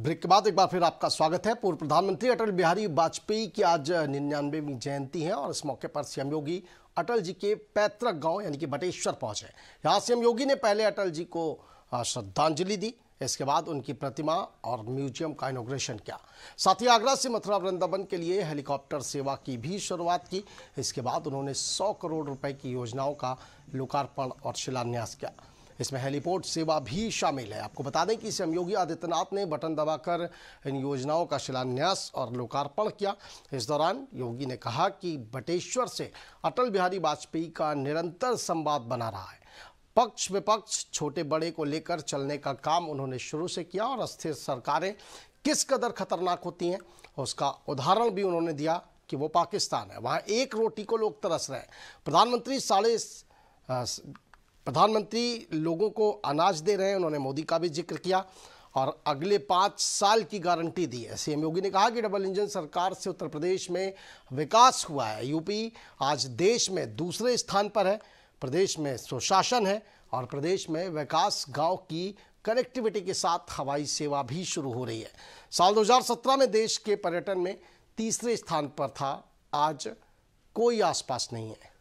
break के बाद एक बार फिर आपका स्वागत है पूर्व प्रधानमंत्री अटल बिहारी वाजपेयी की आज निन्यानवेवीं जयंती है और इस मौके पर सीएम योगी अटल जी के पैतृक गांव यानी कि बटेश्वर पहुंचे यहां सीएम योगी ने पहले अटल जी को श्रद्धांजलि दी इसके बाद उनकी प्रतिमा और म्यूजियम का इनोग्रेशन किया साथ ही आगरा से मथुरा वृंदावन के लिए हेलीकॉप्टर सेवा की भी शुरुआत की इसके बाद उन्होंने सौ करोड़ रुपए की योजनाओं का लोकार्पण और शिलान्यास किया इसमें हेलीपोर्ट सेवा भी शामिल है आपको बता दें कि सीएम योगी आदित्यनाथ ने बटन दबाकर इन योजनाओं का शिलान्यास और लोकार्पण किया इस दौरान योगी ने कहा कि बटेश्वर से अटल बिहारी वाजपेयी का निरंतर संवाद बना रहा है पक्ष विपक्ष छोटे बड़े को लेकर चलने का काम उन्होंने शुरू से किया और अस्थिर सरकारें किस कदर खतरनाक होती हैं उसका उदाहरण भी उन्होंने दिया कि वो पाकिस्तान है वहाँ एक रोटी को लोग तरस रहे हैं प्रधानमंत्री साढ़े प्रधानमंत्री लोगों को अनाज दे रहे हैं उन्होंने मोदी का भी जिक्र किया और अगले पाँच साल की गारंटी दी है सीएम योगी ने कहा कि डबल इंजन सरकार से उत्तर प्रदेश में विकास हुआ है यूपी आज देश में दूसरे स्थान पर है प्रदेश में सुशासन है और प्रदेश में विकास गांव की कनेक्टिविटी के साथ हवाई सेवा भी शुरू हो रही है साल 2017 में देश के पर्यटन में तीसरे स्थान पर था आज कोई आसपास नहीं है